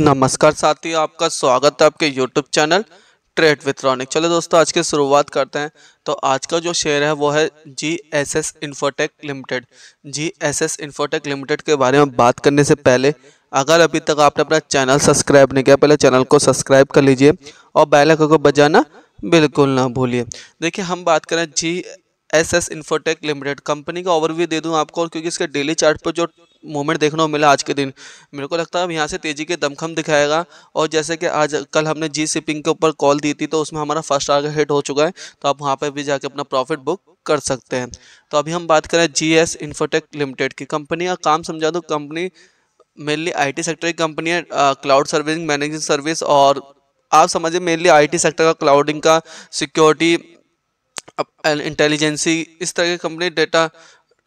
नमस्कार साथियों आपका स्वागत है आपके YouTube channel trade with Ronik चलो दोस्तों आज की शुरुआत करते हैं तो आज का जो शेयर है वो है G S S Infotech Limited G S S Infotech Limited के बारे में बात करने से पहले अगर अभी तक आपने अपना चैनल सब्सक्राइब नहीं किया पहले चैनल को सब्सक्राइब कर लीजिए और बेल को बजाना बिल्कुल ना भूलिए देखिए हम बात करें G S S Infotech Limited company का ओवरव्यू दे दूँ आपको क्योंकि इसके डेली चार्ट पर जो मूवमेंट देखने को मिला आज के दिन मेरे को लगता है अब यहाँ से तेज़ी के दमखम दिखाएगा और जैसे कि आज कल हमने जी सिपिंग के ऊपर कॉल दी थी तो उसमें हमारा फर्स्ट टारगेट हिट हो चुका है तो आप वहाँ पर भी जाके अपना प्रॉफिट बुक कर सकते हैं तो अभी हम बात करें जी एस इन्फोटेक लिमिटेड की कंपनी का काम समझा दो तो कंपनी मेनली टी सेक्टर की कंपनी है क्लाउड सर्विसिंग मैनेजिंग सर्विस और आप समझिए मेनली टी सेक्टर का क्लाउडिंग का सिक्योरिटी इंटेलिजेंसी इस तरह की company data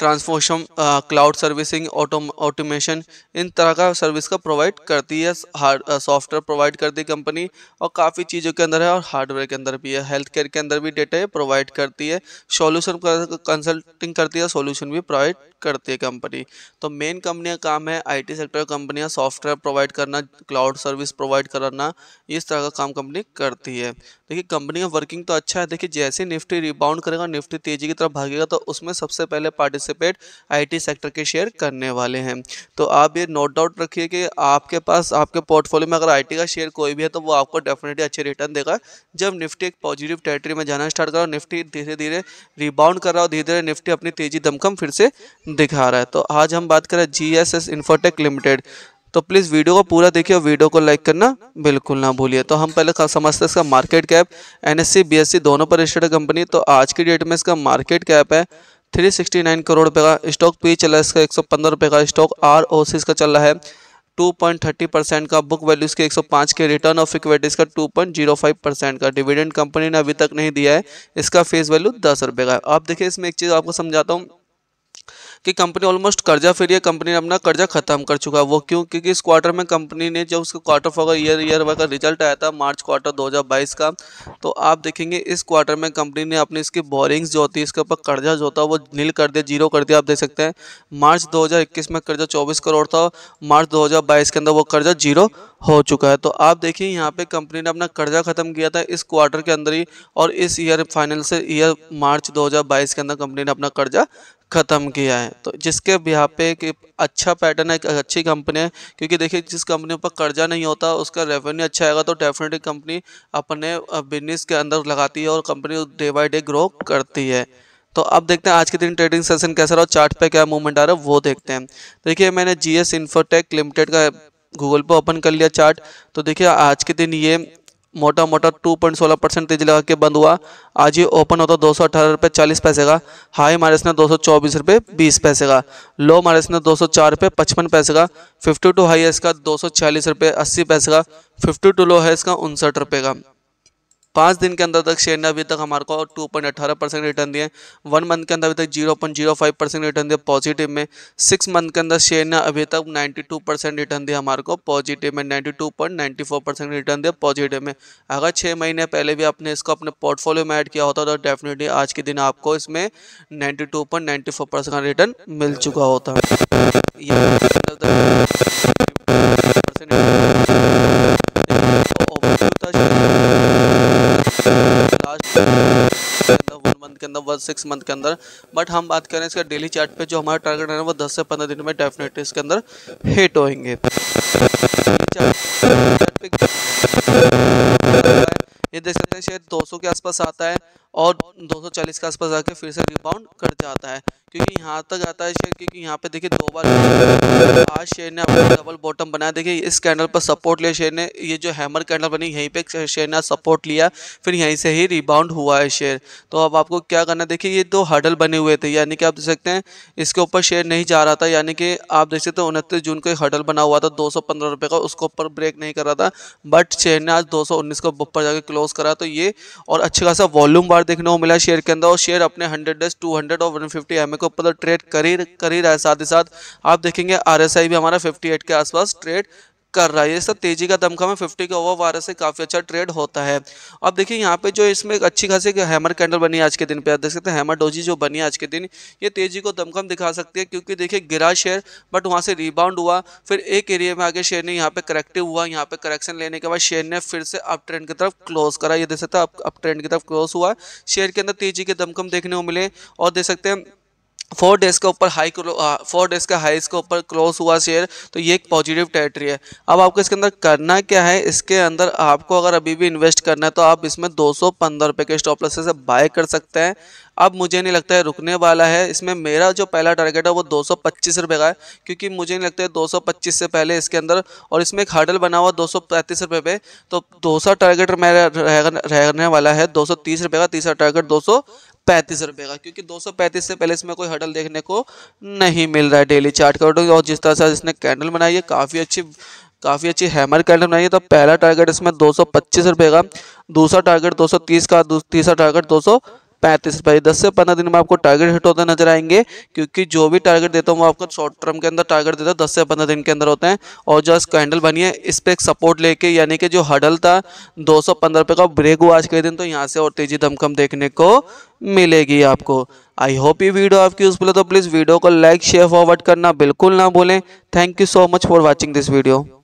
transformation cloud servicing automation इन तरह का सर्विस का प्रोवाइड करती है हार्ड सॉफ्टवेयर प्रोवाइड करती है कंपनी और काफ़ी चीज़ों के अंदर है और हार्डवेयर के अंदर भी है हेल्थ केयर के अंदर भी डेटा प्रोवाइड करती है सॉल्यूशन कंसल्टिंग करती है सॉल्यूशन भी प्रोवाइड करती है कंपनी तो मेन कंपनी का काम है आईटी सेक्टर कंपनियां सॉफ्टवेयर प्रोवाइड करना क्लाउड सर्विस प्रोवाइड कराना इस तरह का काम कंपनी करती है देखिए कंपनी का वर्किंग तो अच्छा है देखिए जैसे निफ्टी रिबाउंड करेगा निफ्टी तेजी की तरफ भागेगा तो उसमें सबसे पहले पार्टिसिपेट पार्टिसिपेट आईटी सेक्टर के शेयर करने वाले हैं तो आप ये नोट डाउट रखिए कि आपके पास आपके पोर्टफोलियो में अगर आईटी का शेयर कोई भी है तो वो आपको डेफिनेटली अच्छे रिटर्न देगा जब निफ्टी एक पॉजिटिव टेरिटरी में जाना स्टार्ट कर है निफ्टी धीरे धीरे रिबाउंड कर रहा है धीरे धीरे निफ्टी अपनी तेजी दमकम फिर से दिखा रहा है तो आज हम बात करें G S S Infotech Limited तो प्लीज़ वीडियो को पूरा देखिए और वीडियो को लाइक करना बिल्कुल ना भूलिए तो हम पहले समझते हैं इसका मार्केट कैप एनएससी बीएससी दोनों पर रजिस्टर्ड कंपनी तो आज की डेट में इसका मार्केट कैप है 369 करोड़ रुपए का स्टॉक पी चला है इसका एक रुपए का स्टॉक आर ओ सी इसका चल रहा है 2.30 परसेंट का बुक वैल्यू इसके 105 के रिटर्न ऑफ इक्विटीज का 2.05 परसेंट का डिविडेंड कंपनी ने अभी तक नहीं दिया है इसका फेस वैल्यू दस रुपये का आप देखिए इसमें एक चीज़ आपको समझाता हूँ कि कंपनी ऑलमोस्ट कर्जा फिर है कंपनी ने अपना कर्जा खत्म कर चुका है वो क्यों क्योंकि इस क्वार्टर में कंपनी ने जब उसका क्वार्टर फॉर ईयर ईयर का रिजल्ट आया था मार्च क्वार्टर 2022 का तो आप देखेंगे इस क्वार्टर में कंपनी ने अपनी इसकी बोरिंग्स जो होती है इसके ऊपर कर्जा जो होता है वो नील कर दिया जीरो कर दिया आप देख सकते हैं मार्च दो में कर्जा चौबीस करोड़ था मार्च दो के अंदर वो कर्जा जीरो हो चुका है तो आप देखिए यहाँ पे कंपनी ने अपना कर्जा खत्म किया था इस क्वार्टर के अंदर ही और इस ईयर फाइनेंशियल ईयर मार्च 2022 के अंदर कंपनी ने अपना कर्जा ख़त्म किया है तो जिसके यहाँ पे एक अच्छा पैटर्न है एक अच्छी कंपनी है क्योंकि देखिए जिस कंपनी पर कर्जा नहीं होता उसका रेवेन्यू अच्छा आएगा तो डेफिनेटली कंपनी अपने बिजनेस के अंदर लगाती है और company day by day grow करती है तो अब देखते हैं आज के दिन ट्रेडिंग सेशन कैसा रहा चार्ट पे क्या मूवमेंट आ रहा है वो देखते हैं देखिए मैंने जी एस इन्फोटेक लिमिटेड का गूगल पे ओपन कर लिया चार्ट तो देखिए आज के दिन ये मोटा मोटा टू पॉइंट सोलह परसेंटेज लगा के बंद हुआ आज ये ओपन होता दो सौ अठारह रुपये चालीस पैसे का हाई माइनस ने दो सौ चौबीस रुपये बीस पैसे का लो माइनस ने दो सौ चार रुपये पचपन पैसे का फिफ्टी टू हाई है इसका दो सौ छियालीस रुपये अस्सी पैसे का फिफ्टी टू लो है इसका उनसठ रुपये का पाँच दिन के अंदर तक शेयर ने अभी तक हमारे को टू पॉइंट अठारह परसेंट रिटर्न दिए वन मंथ के अंदर अभी तक zero point zero five percent return दिया पॉजिटिव में सिक्स मंथ के अंदर शेयर ने अभी तक नाइन्टी टू परसेंट रिटर्न दिया हमारे को पॉजिटिव में ninety two point ninety four percent return दिया पॉजिटिव में अगर छः महीने पहले भी आपने इसको अपने पोर्टफोलियो में ऐड किया होता तो डेफिनेटली आज के दिन आपको इसमें ninety two point ninety four percent का रिटर्न मिल चुका होता है बाद सिक्स मंथ के अंदर बट हम बात करें इसका डेली चार्ट पे जो हमारा टारगेट है वो दस से पंद्रह दिन में डेफिनेटली इसके अंदर हिट होएंगे ये देख सकते हैं शायद 200 के आसपास आता है और 240 के आसपास आके फिर से रिबाउंड कर जाता है क्योंकि यहाँ तक आता है शेयर क्योंकि यहाँ पे देखिए दो बार आज शेयर ने अपना डबल बॉटम बनाया देखिए इस कैंडल पर सपोर्ट लिया शेयर ने ये जो हैमर कैंडल बनी यहीं पे शेयर ने सपोर्ट लिया फिर यहीं से ही रिबाउंड हुआ है शेयर तो अब आपको क्या करना देखिए ये दो हडल बने हुए थे यानी कि आप देख सकते हैं इसके ऊपर शेयर नहीं जा रहा था यानी कि आप देख सकते उनतीस जून को एक हडल बना हुआ था दो रुपए का उसको ऊपर ब्रेक नहीं कर रहा था बट शेयर ने आज दो सौ उन्नीस को ऊपर जाकर क्लोज करा तो ये और अच्छे खासा वॉल्यूम बढ़ बार देखने को मिला शेयर के अंदर और शेयर अपने हंड्रेड डेज टू हंड्रेड और वन फिफ्टी एम ए के ऊपर ट्रेड तो कर ही कर ही रहा है साथ ही साथ आप देखेंगे आर भी हमारा फिफ्टी के आसपास ट्रेड कर रहा है ये सब तेजी का दमखम है फिफ्टी के ओवर वारे से काफ़ी अच्छा ट्रेड होता है अब देखिए यहाँ पे जो इसमें एक अच्छी खासी हैमर कैंडल बनी आज के दिन पे आप देख सकते हैं हैमर डोजी जो बनी आज के दिन ये तेजी को दमखम दिखा सकती है क्योंकि देखिए गिरा शेयर बट वहाँ से रिबाउंड हुआ फिर एक एरिया में आगे शेयर ने यहाँ पे करेक्टिव हुआ यहाँ पे करेक्शन लेने के बाद शेयर ने फिर से अप ट्रेंड की तरफ क्लोज करा ये देख सकते हैं अप ट्रेंड की तरफ क्लोज हुआ शेयर के अंदर तेजी के दमखम देखने को मिले और देख सकते हैं फोर डेज के ऊपर हाई फोर डेज का हाई इसके ऊपर क्लोज हुआ शेयर तो ये एक पॉजिटिव टेरिटरी है अब आपको इसके अंदर करना क्या है इसके अंदर आपको अगर अभी भी इन्वेस्ट करना है तो आप इसमें दो सौ पंद्रह रुपये के स्टॉप लॉस से बाय कर सकते हैं अब मुझे नहीं लगता है रुकने वाला है इसमें मेरा जो पहला टारगेट है वो दो सौ पच्चीस रुपये का है क्योंकि मुझे नहीं लगता है दो सौ पच्चीस से पहले इसके अंदर और इसमें एक हार्डल बना हुआ दो सौ पैंतीस रुपये पे तो दूसरा टारगेट मेरा रहने वाला है दो सौ तीस रुपये का तीसरा टारगेट दो सौ पैंतीस रुपए का क्योंकि 235 से पहले इसमें कोई हडल देखने को नहीं मिल रहा है डेली चार्ट का और जिस तरह से इसने कैंडल बनाई है काफ़ी अच्छी काफ़ी अच्छी हैमर कैंडल बनाई है तो पहला टारगेट इसमें दो सौ का दूसरा टारगेट 230 का तीसरा टारगेट दो पैंतीस रुपए दस से पंद्रह दिन में आपको टारगेट हिट होते नजर आएंगे क्योंकि जो भी टारगेट देता हूँ वो आपको शॉर्ट टर्म के अंदर टारगेट देता है दस से पंद्रह दिन के अंदर होते हैं और जो कैंडल बनी है इस पर एक सपोर्ट लेके यानी कि जो हडल था दो सौ पंद्रह का ब्रेक हुआ आज के दिन तो यहाँ से और तेजी धमकम देखने को मिलेगी आपको आई होप ये वीडियो आपकी यूजफुल है तो प्लीज़ वीडियो को लाइक शेयर फॉरवर्ड करना बिल्कुल ना भूलें thank you so much for watching this video